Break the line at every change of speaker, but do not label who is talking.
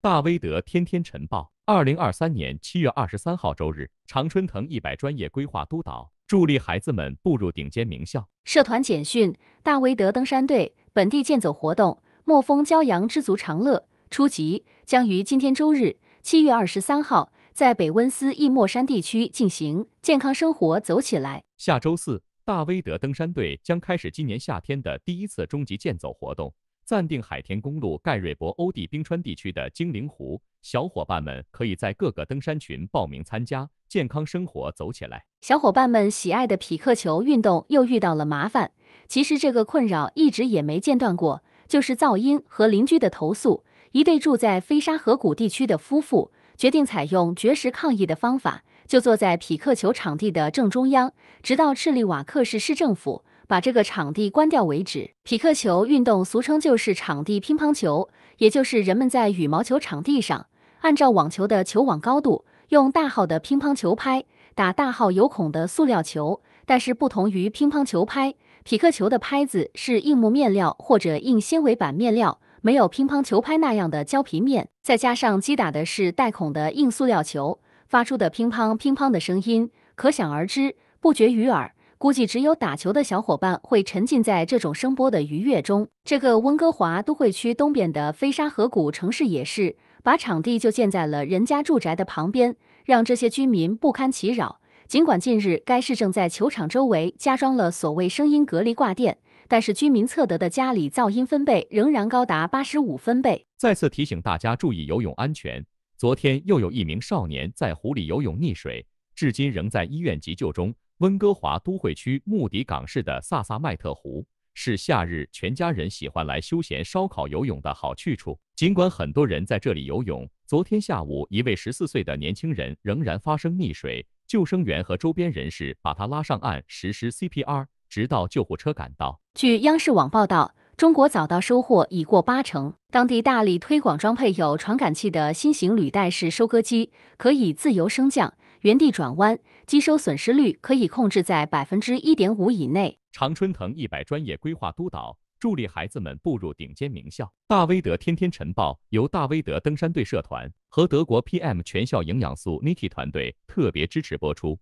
大威德天天晨报，二零二三年七月二十三号周日，常春藤一百专业规划督导助力孩子们步入顶尖名校。
社团简讯：大威德登山队本地健走活动，莫风骄阳，知足常乐，初级将于今天周日七月二十三号在北温斯易莫山地区进行。健康生活，走起来。
下周四大威德登山队将开始今年夏天的第一次中级健走活动。暂定海田公路盖瑞博欧地冰川地区的精灵湖，小伙伴们可以在各个登山群报名参加，健康生活走起来。
小伙伴们喜爱的匹克球运动又遇到了麻烦。其实这个困扰一直也没间断过，就是噪音和邻居的投诉。一对住在飞沙河谷地区的夫妇决定采用绝食抗议的方法，就坐在匹克球场地的正中央，直到赤利瓦克市市政府。把这个场地关掉为止。匹克球运动俗称就是场地乒乓球，也就是人们在羽毛球场地上，按照网球的球网高度，用大号的乒乓球拍打大号有孔的塑料球。但是不同于乒乓球拍，匹克球的拍子是硬木面料或者硬纤维板面料，没有乒乓球拍那样的胶皮面。再加上击打的是带孔的硬塑料球，发出的乒乓乒乓的声音可想而知，不绝于耳。估计只有打球的小伙伴会沉浸在这种声波的愉悦中。这个温哥华都会区东边的飞沙河谷城市也是，把场地就建在了人家住宅的旁边，让这些居民不堪其扰。尽管近日该市政在球场周围加装了所谓声音隔离挂电，但是居民测得的家里噪音分贝仍然高达八十五分贝。
再次提醒大家注意游泳安全。昨天又有一名少年在湖里游泳溺水，至今仍在医院急救中。温哥华都会区穆迪港市的萨萨麦特湖是夏日全家人喜欢来休闲、烧烤、游泳的好去处。尽管很多人在这里游泳，昨天下午一位十四岁的年轻人仍然发生溺水，救生员和周边人士把他拉上岸，实施 CPR，直到救护车赶到。
据央视网报道，中国早稻收获已过八成，当地大力推广装配有传感器的新型履带式收割机，可以自由升降。原地转弯，机收损失率可以控制在百分之一点五以内。
常春藤一百专业规划督导，助力孩子们步入顶尖名校。大威德天天晨报由大威德登山队社团和德国 PM 全校营养素 n i k i 团队特别支持播出。